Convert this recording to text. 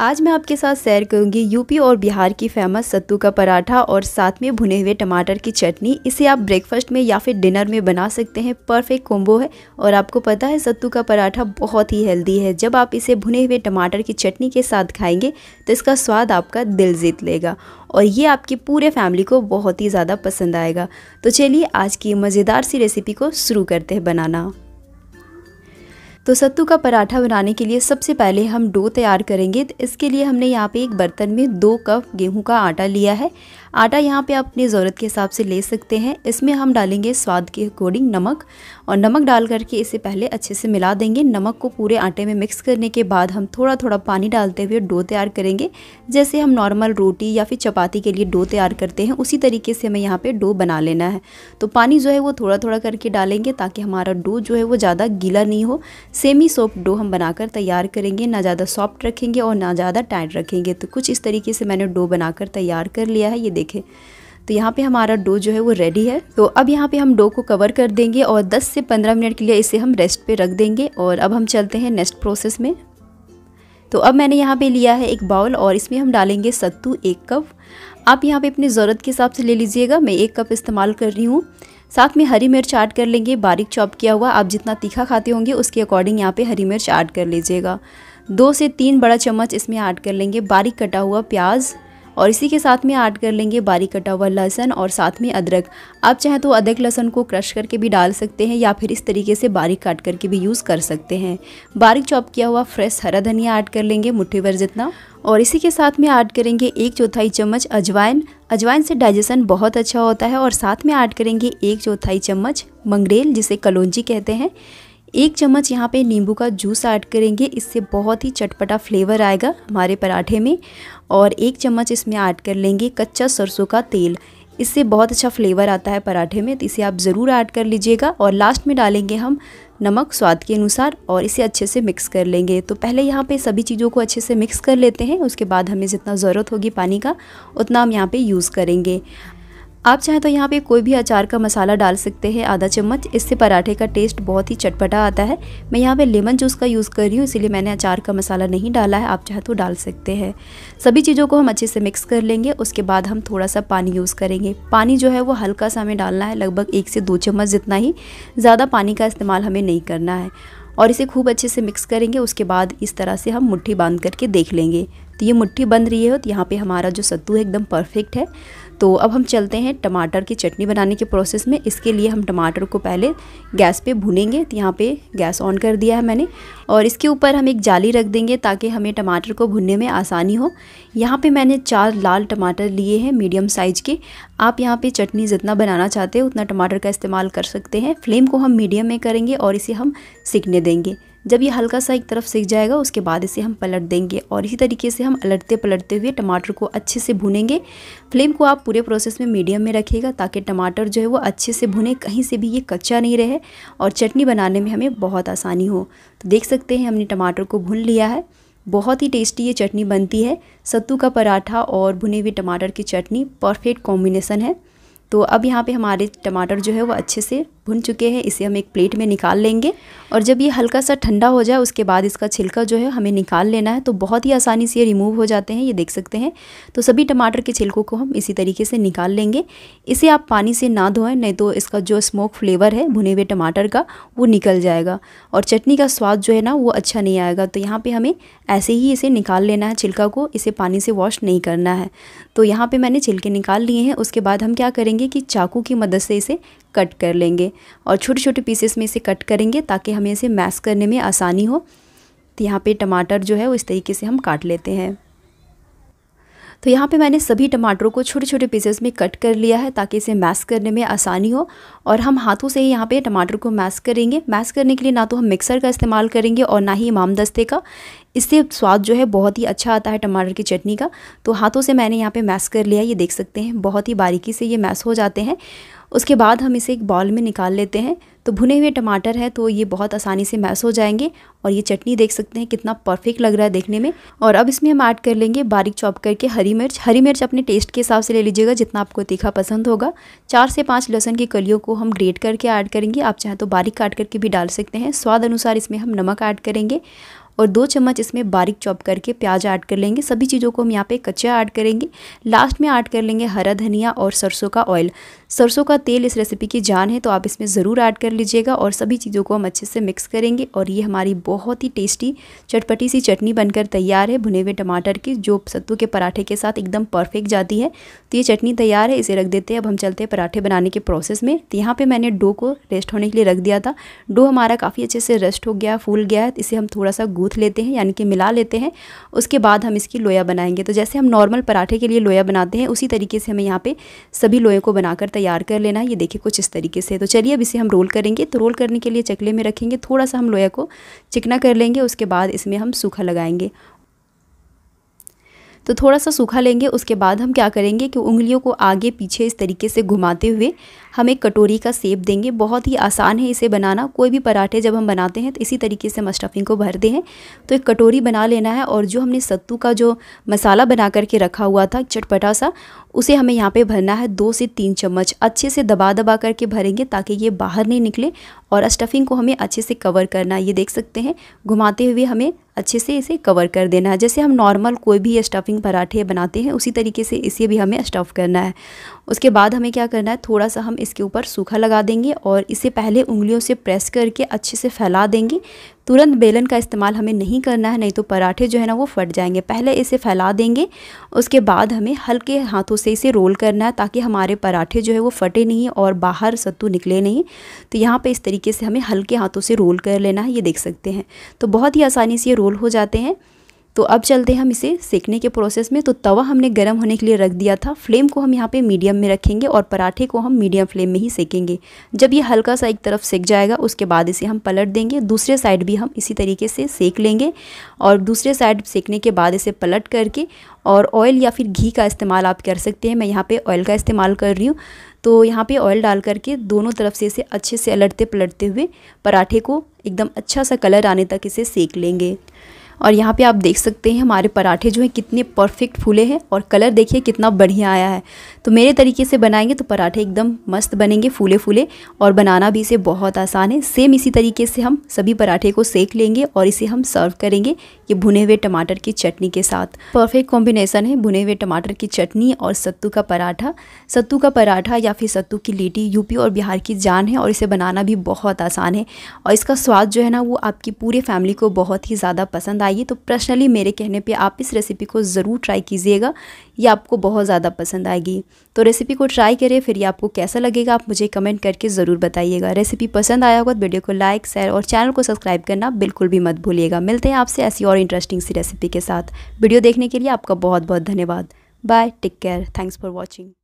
आज मैं आपके साथ शेयर करूंगी यूपी और बिहार की फेमस सत्तू का पराठा और साथ में भुने हुए टमाटर की चटनी इसे आप ब्रेकफास्ट में या फिर डिनर में बना सकते हैं परफेक्ट कॉम्बो है और आपको पता है सत्तू का पराठा बहुत ही हेल्दी है जब आप इसे भुने हुए टमाटर की चटनी के साथ खाएंगे तो इसका स्वाद आपका दिल जीत लेगा और ये आपकी पूरे फैमिली को बहुत ही ज़्यादा पसंद आएगा तो चलिए आज की मज़ेदार सी रेसिपी को शुरू करते हैं बनाना तो सत्तू का पराठा बनाने के लिए सबसे पहले हम डो तैयार करेंगे तो इसके लिए हमने यहाँ पे एक बर्तन में दो कप गेहूं का आटा लिया है आटा यहाँ पे आप अपनी ज़रूरत के हिसाब से ले सकते हैं इसमें हम डालेंगे स्वाद के अकॉर्डिंग नमक और नमक डाल करके इसे पहले अच्छे से मिला देंगे नमक को पूरे आटे में मिक्स करने के बाद हम थोड़ा थोड़ा पानी डालते हुए डो तैयार करेंगे जैसे हम नॉर्मल रोटी या फिर चपाती के लिए डो तैयार करते हैं उसी तरीके से हमें यहाँ पर डो बना लेना है तो पानी जो है वो थोड़ा थोड़ा करके डालेंगे ताकि हमारा डो जो है वो ज़्यादा गीला नहीं हो सेमी सॉफ्ट डो हम बनाकर तैयार करेंगे ना ज़्यादा सॉफ्ट रखेंगे और ना ज़्यादा टाइट रखेंगे तो कुछ इस तरीके से मैंने डो बनाकर तैयार कर लिया है ये देखें तो यहाँ पे हमारा डो जो है वो रेडी है तो अब यहाँ पे हम डो को कवर कर देंगे और 10 से 15 मिनट के लिए इसे हम रेस्ट पे रख देंगे और अब हम चलते हैं नेक्स्ट प्रोसेस में तो अब मैंने यहाँ पे लिया है एक बाउल और इसमें हम डालेंगे सत्तू एक कप आप यहाँ पे अपनी ज़रूरत के हिसाब से ले लीजिएगा मैं एक कप इस्तेमाल कर रही हूँ साथ में हरी मिर्च ऐड कर लेंगे बारीक चॉप किया हुआ आप जितना तीखा खाते होंगे उसके अकॉर्डिंग यहाँ पे हरी मिर्च ऐड कर लीजिएगा दो से तीन बड़ा चम्मच इसमें ऐड कर लेंगे बारीक कटा हुआ प्याज और इसी के साथ में ऐड कर लेंगे बारीक कटा हुआ लहसन और साथ में अदरक आप चाहें तो अदरक लहसन को क्रश करके भी डाल सकते हैं या फिर इस तरीके से बारीक काट करके भी यूज़ कर सकते हैं बारीक चॉप किया हुआ फ्रेश हरा धनिया ऐड कर लेंगे मुठ्ठी भर जितना और इसी के साथ में ऐड करेंगे एक चौथाई चम्मच अजवाइन अजवाइन से डाइजेशन बहुत अच्छा होता है और साथ में ऐड करेंगे एक चौथाई चम्मच मंगरेल जिसे कलौजी कहते हैं एक चम्मच यहाँ पे नींबू का जूस ऐड करेंगे इससे बहुत ही चटपटा फ्लेवर आएगा हमारे पराठे में और एक चम्मच इसमें ऐड कर लेंगे कच्चा सरसों का तेल इससे बहुत अच्छा फ्लेवर आता है पराठे में तो इसे आप ज़रूर ऐड कर लीजिएगा और लास्ट में डालेंगे हम नमक स्वाद के अनुसार और इसे अच्छे से मिक्स कर लेंगे तो पहले यहाँ पे सभी चीज़ों को अच्छे से मिक्स कर लेते हैं उसके बाद हमें जितना ज़रूरत होगी पानी का उतना हम यहाँ पे यूज़ करेंगे आप चाहें तो यहाँ पे कोई भी अचार का मसाला डाल सकते हैं आधा चम्मच इससे पराठे का टेस्ट बहुत ही चटपटा आता है मैं यहाँ पे लेमन जूस का यूज़ कर रही हूँ इसीलिए मैंने अचार का मसाला नहीं डाला है आप चाहे तो डाल सकते हैं सभी चीज़ों को हम अच्छे से मिक्स कर लेंगे उसके बाद हम थोड़ा सा पानी यूज़ करेंगे पानी जो है वो हल्का सा हमें डालना है लगभग एक से दो चम्मच जितना ही ज़्यादा पानी का इस्तेमाल हमें नहीं करना है और इसे खूब अच्छे से मिक्स करेंगे उसके बाद इस तरह से हम मुट्ठी बांध करके देख लेंगे तो ये मुट्ठी बन रही है तो यहाँ पे हमारा जो सत्तू है एकदम परफेक्ट है तो अब हम चलते हैं टमाटर की चटनी बनाने के प्रोसेस में इसके लिए हम टमाटर को पहले गैस पे भुनेंगे तो यहाँ पे गैस ऑन कर दिया है मैंने और इसके ऊपर हम एक जाली रख देंगे ताकि हमें टमाटर को भुनने में आसानी हो यहाँ पे मैंने चार लाल टमाटर लिए हैं मीडियम साइज के आप यहाँ पे चटनी जितना बनाना चाहते हैं उतना टमाटर का इस्तेमाल कर सकते हैं फ्लेम को हम मीडियम में करेंगे और इसे हम सीखने देंगे जब ये हल्का सा एक तरफ सीख जाएगा उसके बाद इसे हम पलट देंगे और इसी तरीके से हम अलटते पलटते हुए टमाटर को अच्छे से भुनेंगे फ्लेम को आप पूरे प्रोसेस में मीडियम में रखिएगा ताकि टमाटर जो है वो अच्छे से भुने कहीं से भी ये कच्चा नहीं रहे और चटनी बनाने में हमें बहुत आसानी हो तो देख सकते हैं हमने टमाटर को भून लिया है बहुत ही टेस्टी ये चटनी बनती है सत्तू का पराठा और भुने हुए टमाटर की चटनी परफेक्ट कॉम्बिनेसन है तो अब यहाँ पे हमारे टमाटर जो है वो अच्छे से भुन चुके हैं इसे हम एक प्लेट में निकाल लेंगे और जब ये हल्का सा ठंडा हो जाए उसके बाद इसका छिलका जो है हमें निकाल लेना है तो बहुत ही आसानी से ये रिमूव हो जाते हैं ये देख सकते हैं तो सभी टमाटर के छिलकों को हम इसी तरीके से निकाल लेंगे इसे आप पानी से ना धोएं नहीं तो इसका जो स्मोक फ्लेवर है भुने हुए टमाटर का वो निकल जाएगा और चटनी का स्वाद जो है ना वो अच्छा नहीं आएगा तो यहाँ पर हमें ऐसे ही इसे निकाल लेना है छिलका को इसे पानी से वॉश नहीं करना है तो यहाँ पर मैंने छिलके निकाल लिए हैं उसके बाद हम क्या करेंगे करेंगे कि चाकू की मदद से इसे कट कर लेंगे और छोटे छोटे पीसेस में इसे कट करेंगे ताकि हमें इसे मैश करने में आसानी हो तो यहाँ पे टमाटर जो है वो इस तरीके से हम काट लेते हैं तो यहाँ पे मैंने सभी टमाटरों को छोटे छोटे पीसेस में कट कर लिया है ताकि इसे मैस करने में आसानी हो और हम हाथों से ही यहाँ पे टमाटर को मैस करेंगे मैस करने के लिए ना तो हम मिक्सर का इस्तेमाल करेंगे और ना ही इमाम दस्ते का इससे स्वाद जो है बहुत ही अच्छा आता है टमाटर की चटनी का तो हाथों से मैंने यहाँ पे मैस कर लिया ये देख सकते हैं बहुत ही बारीकी से ये मैस हो जाते हैं उसके बाद हम इसे एक बॉल में निकाल लेते हैं तो भुने हुए टमाटर है तो ये बहुत आसानी से मैस हो जाएंगे और ये चटनी देख सकते हैं कितना परफेक्ट लग रहा है देखने में और अब इसमें हम ऐड कर लेंगे बारीक चॉप करके हरी मिर्च हरी मिर्च अपने टेस्ट के हिसाब से ले लीजिएगा जितना आपको तीखा पसंद होगा चार से पाँच लहसन की कलियों को हम ग्रेट करके ऐड करेंगे आप चाहें तो बारीक काट करके भी डाल सकते हैं स्वाद अनुसार इसमें हम नमक ऐड करेंगे और दो चम्मच इसमें बारीक चॉप करके प्याज ऐड कर लेंगे सभी चीज़ों को हम यहाँ पे कच्चा ऐड करेंगे लास्ट में ऐड कर लेंगे हरा धनिया और सरसों का ऑयल सरसों का तेल इस रेसिपी की जान है तो आप इसमें ज़रूर ऐड कर लीजिएगा और सभी चीज़ों को हम अच्छे से मिक्स करेंगे और ये हमारी बहुत ही टेस्टी चटपटी सी चटनी बनकर तैयार है भुने हुए टमाटर की जो सत्तू के पराठे के साथ एकदम परफेक्ट जाती है तो ये चटनी तैयार है इसे रख देते हैं अब हम चलते हैं पराठे बनाने के प्रोसेस में तो यहाँ पर मैंने डो को रेस्ट होने के लिए रख दिया था डो हमारा काफ़ी अच्छे से रेस्ट हो गया फूल गया है इसे हम थोड़ा सा गूँथ लेते हैं यानी कि मिला लेते हैं उसके बाद हम इसकी लोया बनाएंगे तो जैसे हम नॉर्मल पराठे के लिए लोया बनाते हैं उसी तरीके से हमें यहाँ पे सभी लोहे को बनाकर तैयार कर लेना है ये देखिए कुछ इस तरीके से तो चलिए अब इसे हम रोल करेंगे तो रोल करने के लिए चकले में रखेंगे थोड़ा सा हम लोया को चिकना कर लेंगे उसके बाद इसमें हम सूखा लगाएंगे तो थोड़ा सा सूखा लेंगे उसके बाद हम क्या करेंगे कि उंगलियों को आगे पीछे इस तरीके से घुमाते हुए हम एक कटोरी का सेप देंगे बहुत ही आसान है इसे बनाना कोई भी पराठे जब हम बनाते हैं तो इसी तरीके से हम स्टफिंग को भरते हैं तो एक कटोरी बना लेना है और जो हमने सत्तू का जो मसाला बना करके रखा हुआ था चटपटा सा उसे हमें यहाँ पे भरना है दो से तीन चम्मच अच्छे से दबा दबा करके भरेंगे ताकि ये बाहर नहीं निकले और स्टफिंग को हमें अच्छे से कवर करना ये देख सकते हैं घुमाते हुए हमें अच्छे से इसे कवर कर देना है जैसे हम नॉर्मल कोई भी स्टफिंग पराठे बनाते हैं उसी तरीके से इसे भी हमें स्टफ़ करना है उसके बाद हमें क्या करना है थोड़ा सा हम इसके ऊपर सूखा लगा देंगे और इसे पहले उंगलियों से प्रेस करके अच्छे से फैला देंगे तुरंत बेलन का इस्तेमाल हमें नहीं करना है नहीं तो पराठे जो है ना वो फट जाएंगे पहले इसे फैला देंगे उसके बाद हमें हल्के हाथों से इसे रोल करना है ताकि हमारे पराठे जो है वो फटे नहीं और बाहर सत्तू निकले नहीं तो यहाँ पर इस तरीके से हमें हल्के हाथों से रोल कर लेना है ये देख सकते हैं तो बहुत ही आसानी से ये रोल हो जाते हैं तो अब चलते हैं हम इसे सेकने के प्रोसेस में तो तवा हमने गर्म होने के लिए रख दिया था फ्लेम को हम यहाँ पे मीडियम में रखेंगे और पराठे को हम मीडियम फ्लेम में ही सेकेंगे जब ये हल्का सा एक तरफ सेक जाएगा उसके बाद इसे हम पलट देंगे दूसरे साइड भी हम इसी तरीके से सेक लेंगे और दूसरे साइड सेकने के बाद इसे पलट करके और ऑयल या फिर घी का इस्तेमाल आप कर सकते हैं मैं यहाँ पर ऑयल का इस्तेमाल कर रही हूँ तो यहाँ पे ऑयल डाल करके दोनों तरफ से इसे अच्छे से अलटते पलटते हुए पराठे को एकदम अच्छा सा कलर आने तक इसे सेक लेंगे और यहाँ पे आप देख सकते हैं हमारे पराठे जो हैं कितने परफेक्ट फूले हैं और कलर देखिए कितना बढ़िया आया है तो मेरे तरीके से बनाएंगे तो पराठे एकदम मस्त बनेंगे फूले फूले और बनाना भी इसे बहुत आसान है सेम इसी तरीके से हम सभी पराठे को सेक लेंगे और इसे हम सर्व करेंगे ये भुने हुए टमाटर की चटनी के साथ परफेक्ट कॉम्बिनेसन है भुने हुए टमाटर की चटनी और सत्तू का पराठा सत्तू का पराठा या फिर सत्तू की लीटी यूपी और बिहार की जान है और इसे बनाना भी बहुत आसान है और इसका स्वाद जो है ना वो आपकी पूरे फैमिली को बहुत ही ज़्यादा पसंद आइए तो पर्सनली मेरे कहने पे आप इस रेसिपी को ज़रूर ट्राई कीजिएगा ये आपको बहुत ज़्यादा पसंद आएगी तो रेसिपी को ट्राई करें फिर ये आपको कैसा लगेगा आप मुझे कमेंट करके ज़रूर बताइएगा रेसिपी पसंद आया होगा तो वीडियो को लाइक शेयर और चैनल को सब्सक्राइब करना बिल्कुल भी मत भूलिएगा मिलते हैं आपसे ऐसी और इंटरेस्टिंग सी रेसिपी के साथ वीडियो देखने के लिए आपका बहुत बहुत धन्यवाद bye take care thanks for watching